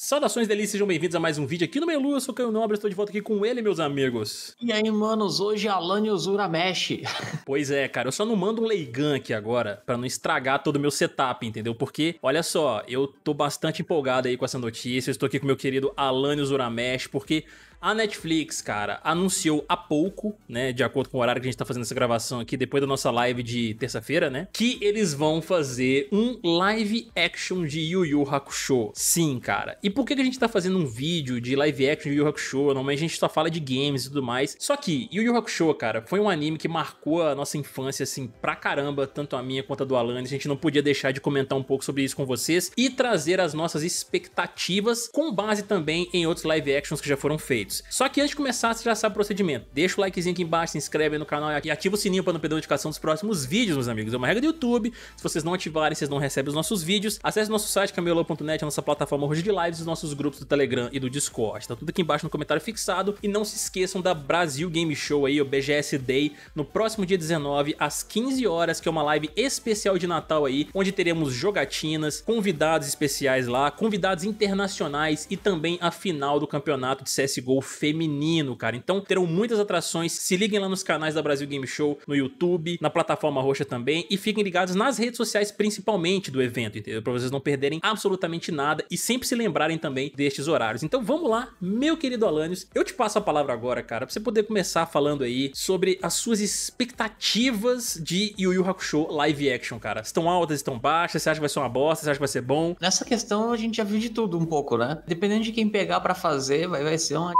Saudações delícias, sejam bem-vindos a mais um vídeo aqui no Meio Lua, eu sou Caio Nobre, estou de volta aqui com ele, meus amigos. E aí, manos, hoje é Alane Usura mexe. Pois é, cara, eu só não mando um Leigan aqui agora, para não estragar todo o meu setup, entendeu? Porque, olha só, eu tô bastante empolgado aí com essa notícia, eu estou aqui com meu querido Alane Usura mexe, porque a Netflix, cara, anunciou há pouco, né, de acordo com o horário que a gente tá fazendo essa gravação aqui, depois da nossa live de terça-feira, né, que eles vão fazer um live action de Yu Yu Hakusho. Sim, cara. E por que a gente tá fazendo um vídeo de live action de Yu Yu Hakusho? Normalmente a gente só fala de games e tudo mais. Só que Yu Yu Hakusho, cara, foi um anime que marcou a nossa infância, assim, pra caramba, tanto a minha quanto a do Alan. A gente não podia deixar de comentar um pouco sobre isso com vocês e trazer as nossas expectativas com base também em outros live actions que já foram feitos inscritos. Só que antes de começar, você já sabe o procedimento. Deixa o likezinho aqui embaixo, se inscreve no canal e ativa o sininho para não perder notificação dos próximos vídeos, meus amigos. É uma regra do YouTube. Se vocês não ativarem, vocês não recebem os nossos vídeos. Acesse nosso site camelô.net, a nossa plataforma hoje de lives, os nossos grupos do Telegram e do Discord. Tá tudo aqui embaixo no comentário fixado e não se esqueçam da Brasil Game Show aí, o BGS Day, no próximo dia 19 às 15 horas, que é uma live especial de Natal aí, onde teremos jogatinas, convidados especiais lá, convidados internacionais e também a final do campeonato de CS:GO futebol feminino, cara. Então terão muitas atrações. Se liguem lá nos canais da Brasil Game Show, no YouTube, na plataforma roxa também. E fiquem ligados nas redes sociais, principalmente do evento, entendeu? Pra vocês não perderem absolutamente nada e sempre se lembrarem também destes horários. Então vamos lá, meu querido Alanios. Eu te passo a palavra agora, cara, pra você poder começar falando aí sobre as suas expectativas de Yu Yu Hakusho live action, cara. Estão altas, estão baixas? Você acha que vai ser uma bosta? Você acha que vai ser bom? Nessa questão a gente já viu de tudo um pouco, né? Dependendo de quem pegar para fazer, vai, vai ser uma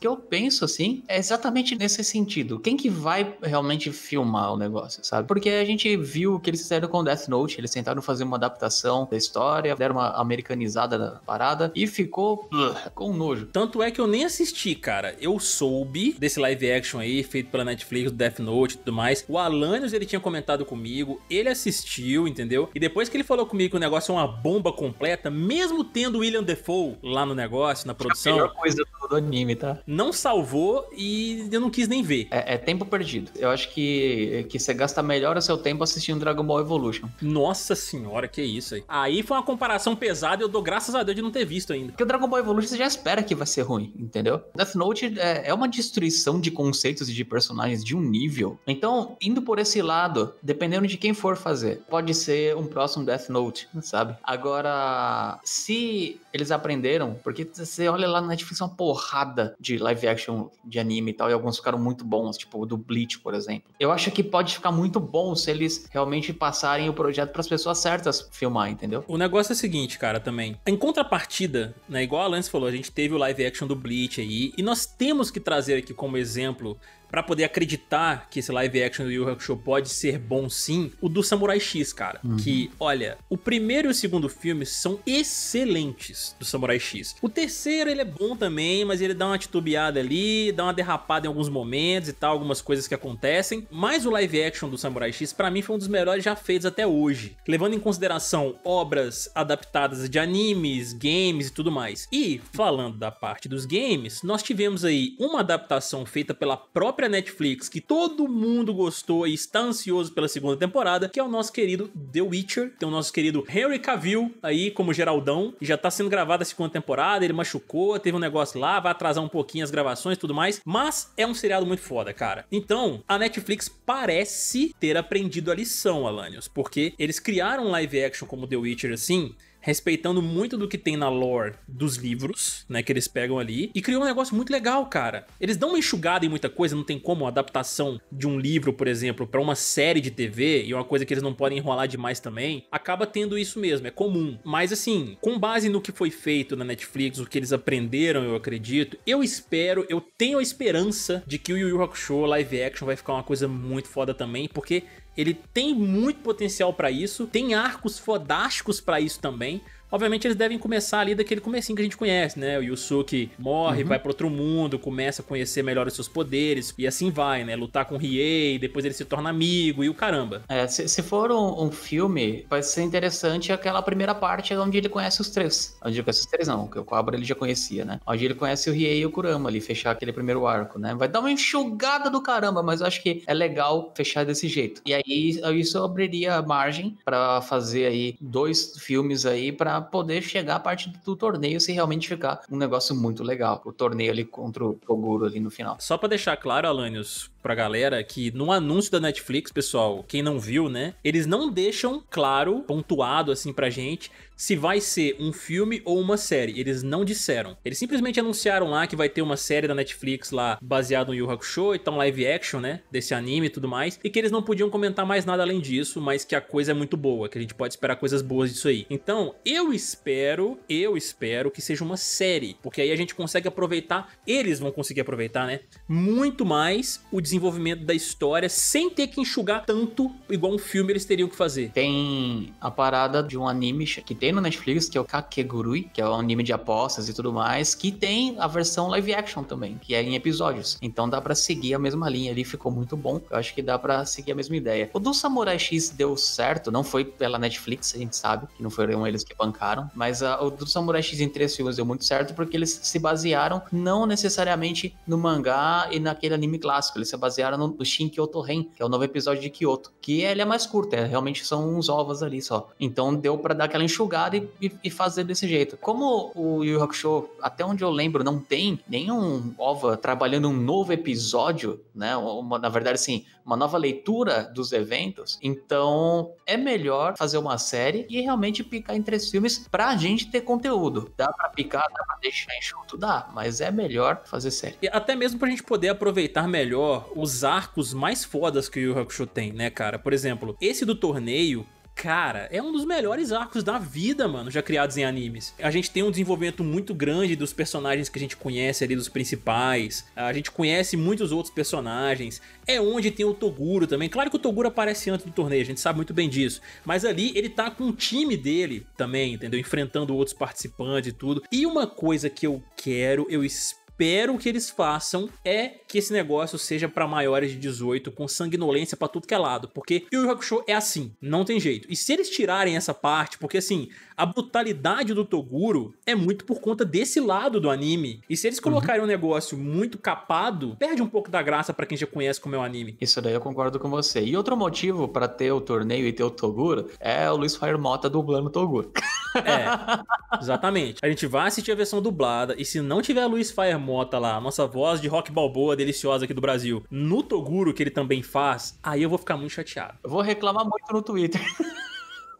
que eu penso assim é exatamente nesse sentido. Quem que vai realmente filmar o negócio, sabe? Porque a gente viu que eles fizeram com Death Note, eles tentaram fazer uma adaptação da história, deram uma americanizada na parada e ficou com nojo. Tanto é que eu nem assisti, cara. Eu soube desse live action aí feito pela Netflix, do Death Note e tudo mais. O Alanios ele tinha comentado comigo, ele assistiu, entendeu? E depois que ele falou comigo que o negócio é uma bomba completa, mesmo tendo William Defoe lá no negócio, na produção. É a melhor coisa do anime, tá? Não salvou e eu não quis nem ver. É, é, tempo perdido. Eu acho que, que você gasta melhor o seu tempo assistindo Dragon Ball Evolution. Nossa senhora, que isso aí. Aí foi uma comparação pesada e eu dou graças a Deus de não ter visto ainda. Porque o Dragon Ball Evolution você já espera que vai ser ruim, entendeu? Death Note é, é uma destruição de conceitos e de personagens de um nível. Então, indo por esse lado, dependendo de quem for fazer, pode ser um próximo Death Note, sabe? Agora, se eles aprenderam, porque você olha lá na Netflix é uma porrada de live action de anime e tal, e alguns ficaram muito bons, tipo o do Bleach, por exemplo. Eu acho que pode ficar muito bom se eles realmente passarem o projeto para as pessoas certas filmar, entendeu? O negócio é o seguinte, cara, também. Em contrapartida, né, igual a Lance falou, a gente teve o live action do Bleach aí, e nós temos que trazer aqui como exemplo para poder acreditar que esse live action do Yu Hakusho pode ser bom sim, o do Samurai X, cara. Uhum. Que, olha, o primeiro e o segundo filmes são excelentes do Samurai X. O terceiro, ele é bom também, mas ele dá uma titubeada ali, dá uma derrapada em alguns momentos e tal, algumas coisas que acontecem. Mas o live action do Samurai X, para mim, foi um dos melhores já feitos até hoje. Levando em consideração obras adaptadas de animes, games e tudo mais. E, falando da parte dos games, nós tivemos aí uma adaptação feita pela própria própria Netflix, que todo mundo gostou e está ansioso pela segunda temporada, que é o nosso querido The Witcher. Tem é o nosso querido Henry Cavill aí como Geraldão. Já tá sendo gravada a segunda temporada, ele machucou, teve um negócio lá, vai atrasar um pouquinho as gravações e tudo mais. Mas é um seriado muito foda, cara. Então, a Netflix parece ter aprendido a lição, Alanios, porque eles criaram live action como The Witcher assim respeitando muito do que tem na lore dos livros, né, que eles pegam ali, e criou um negócio muito legal, cara. Eles dão uma enxugada em muita coisa, não tem como a adaptação de um livro, por exemplo, para uma série de TV, e é uma coisa que eles não podem enrolar demais também, acaba tendo isso mesmo, é comum. Mas assim, com base no que foi feito na Netflix, o que eles aprenderam, eu acredito, eu espero, eu tenho a esperança de que o Yu Yu Hakusho live action vai ficar uma coisa muito foda também, porque ele tem muito potencial para isso, tem arcos fodásticos para isso também. Obviamente eles devem começar ali daquele comecinho que a gente conhece, né? O Yusuke morre, uhum. vai para outro mundo, começa a conhecer melhor os seus poderes e assim vai, né? Lutar com o Riei, depois ele se torna amigo e o caramba. É, se, se for um, um, filme, vai ser interessante aquela primeira parte é onde ele conhece os três. Onde ele conhece os três não, porque o Cobra ele já conhecia, né? Onde ele conhece o Riei e o Kurama ali, fechar aquele primeiro arco, né? Vai dar uma enxugada do caramba, mas eu acho que é legal fechar desse jeito. E aí isso abriria margem para fazer aí dois filmes aí para poder chegar à parte do torneio se realmente ficar um negócio muito legal. O torneio ali contra o Toguro ali no final. Só para deixar claro, Alanios, pra galera que no anúncio da Netflix, pessoal, quem não viu, né? Eles não deixam claro, pontuado assim pra gente, se vai ser um filme ou uma série. Eles não disseram. Eles simplesmente anunciaram lá que vai ter uma série da Netflix lá baseada no Yu Hakusho, então live action, né? Desse anime e tudo mais. E que eles não podiam comentar mais nada além disso, mas que a coisa é muito boa, que a gente pode esperar coisas boas disso aí. Então, eu espero, eu espero que seja uma série, porque aí a gente consegue aproveitar, eles vão conseguir aproveitar, né? Muito mais o desenvolvimento da história sem ter que enxugar tanto igual um filme eles teriam que fazer. Tem a parada de um anime que tem no Netflix, que é o Kakegurui, que é um anime de apostas e tudo mais, que tem a versão live action também, que é em episódios. Então dá para seguir a mesma linha ali, ficou muito bom. Eu acho que dá para seguir a mesma ideia. O do Samurai X deu certo, não foi pela Netflix, a gente sabe, que não foram eles que bancaram, mas a, ah, o do Samurai X em três filmes deu muito certo porque eles se basearam não necessariamente no mangá e naquele anime clássico, eles se basearam no, no Shin Kyoto Ren, que é o novo episódio de Kyoto, que ele é mais curto, é, realmente são uns ovos ali só. Então deu para dar aquela enxugada e, e, e, fazer desse jeito. Como o Yu Hakusho, até onde eu lembro, não tem nenhum ova trabalhando um novo episódio, né? Uma, na verdade, assim, uma nova leitura dos eventos. Então é melhor fazer uma série e realmente picar em três filmes pra gente ter conteúdo. Dá pra picar, dá pra deixar enxuto, dá, mas é melhor fazer série. E até mesmo pra gente poder aproveitar melhor os arcos mais fodas que o Yu Hakusho tem, né, cara? Por exemplo, esse do torneio, cara, é um dos melhores arcos da vida, mano, já criados em animes. A gente tem um desenvolvimento muito grande dos personagens que a gente conhece ali, dos principais. A gente conhece muitos outros personagens. É onde tem o Toguro também. Claro que o Toguro aparece antes do torneio, a gente sabe muito bem disso. Mas ali ele tá com o time dele também, entendeu? Enfrentando outros participantes e tudo. E uma coisa que eu quero, eu espero espero que eles façam é que esse negócio seja para maiores de 18, com sanguinolência para tudo que é lado, porque o Yu Hakusho é assim, não tem jeito. E se eles tirarem essa parte, porque assim, a brutalidade do Toguro é muito por conta desse lado do anime. E se eles uhum. colocarem uhum. um negócio muito capado, perde um pouco da graça para quem já conhece como é o anime. Isso daí eu concordo com você. E outro motivo para ter o torneio e ter o Toguro é o Luiz Fire Mota dublando o Toguro. É, exatamente. A gente vai assistir a versão dublada e se não tiver a Luiz Fire Mota lá, a nossa voz de rock balboa deliciosa aqui do Brasil, no Toguro que ele também faz, aí eu vou ficar muito chateado. Eu vou reclamar muito no Twitter.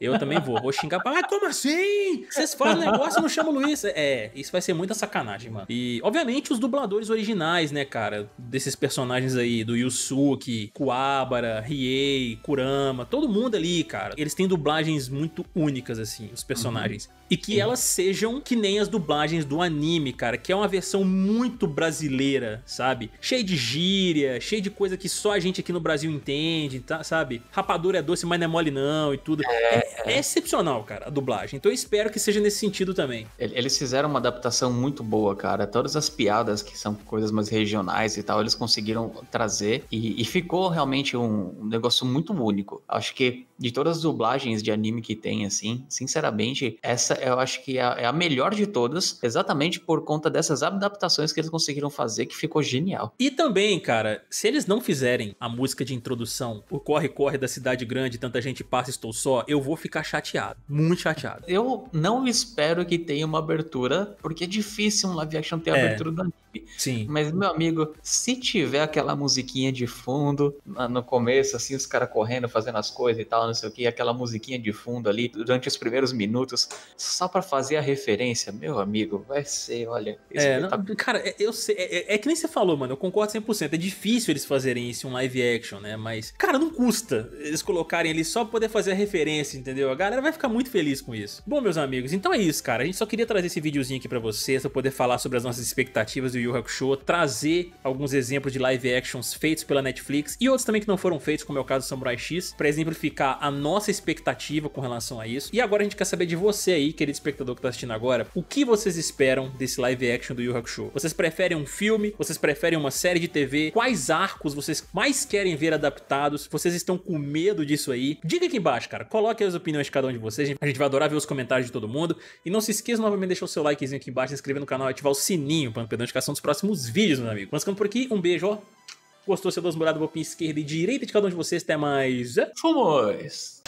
Eu também vou. Vou xingar. Ah, como assim? Vocês fazem negócio e não chamam o Luiz. É, é, isso vai ser muita sacanagem, mano. E, obviamente, os dubladores originais, né, cara? Desses personagens aí, do Yusuke, Kuabara, Riei, Kurama, todo mundo ali, cara. Eles têm dublagens muito únicas, assim, os personagens. Uhum. E que elas sejam que nem as dublagens do anime, cara. Que é uma versão muito brasileira, sabe? Cheia de gíria, cheia de coisa que só a gente aqui no Brasil entende, tá, sabe? Rapadura é doce, mas não é mole não e tudo. É, é é, é, excepcional, cara, a dublagem. Então eu espero que seja nesse sentido também. Eles fizeram uma adaptação muito boa, cara. Todas as piadas que são coisas mais regionais e tal, eles conseguiram trazer. E, e ficou realmente um, um negócio muito único. Acho que de todas as dublagens de anime que tem, assim, sinceramente, essa eu acho que é, é a, melhor de todas, exatamente por conta dessas adaptações que eles conseguiram fazer, que ficou genial. E também, cara, se eles não fizerem a música de introdução, o corre-corre da cidade grande, tanta gente passa, estou só, eu vou ficar chateado, muito chateado. Eu não espero que tenha uma abertura, porque é difícil um live action ter é. abertura do anime. Sim. Mas, meu amigo, se tiver aquela musiquinha de fundo no começo, assim, os caras correndo, fazendo as coisas e tal, não sei o que, aquela musiquinha de fundo ali durante os primeiros minutos, só para fazer a referência, meu amigo, vai ser, olha. É, não, cara, é, eu sei, é, é, é, que nem você falou, mano, eu concordo 100%. É difícil eles fazerem isso em um live action, né? Mas, cara, não custa eles colocarem ali só pra poder fazer a referência, entendeu? A galera vai ficar muito feliz com isso. Bom, meus amigos, então é isso, cara. A gente só queria trazer esse videozinho aqui para vocês, pra poder falar sobre as nossas expectativas do Yu Hakusho, trazer alguns exemplos de live actions feitos pela Netflix e outros também que não foram feitos, como é o caso do Samurai X, para exemplificar a nossa expectativa com relação a isso. E agora a gente quer saber de você aí, querido espectador que tá assistindo agora, o que vocês esperam desse live action do Yu Hakusho? Vocês preferem um filme? Vocês preferem uma série de TV? Quais arcos vocês mais querem ver adaptados? Vocês estão com medo disso aí? Diga aqui embaixo, cara. Coloque as opiniões de cada um de vocês. A gente vai adorar ver os comentários de todo mundo. E não se esqueça novamente de deixar o seu likezinho aqui embaixo, se inscrever no canal e ativar o sininho para não perder a notificação dos próximos vídeos, meu amigo. Mas ficando por aqui. Um beijo, ó. Gostou, seu dois morado, vou esquerda e direita de cada um de vocês. Até mais. Fomos!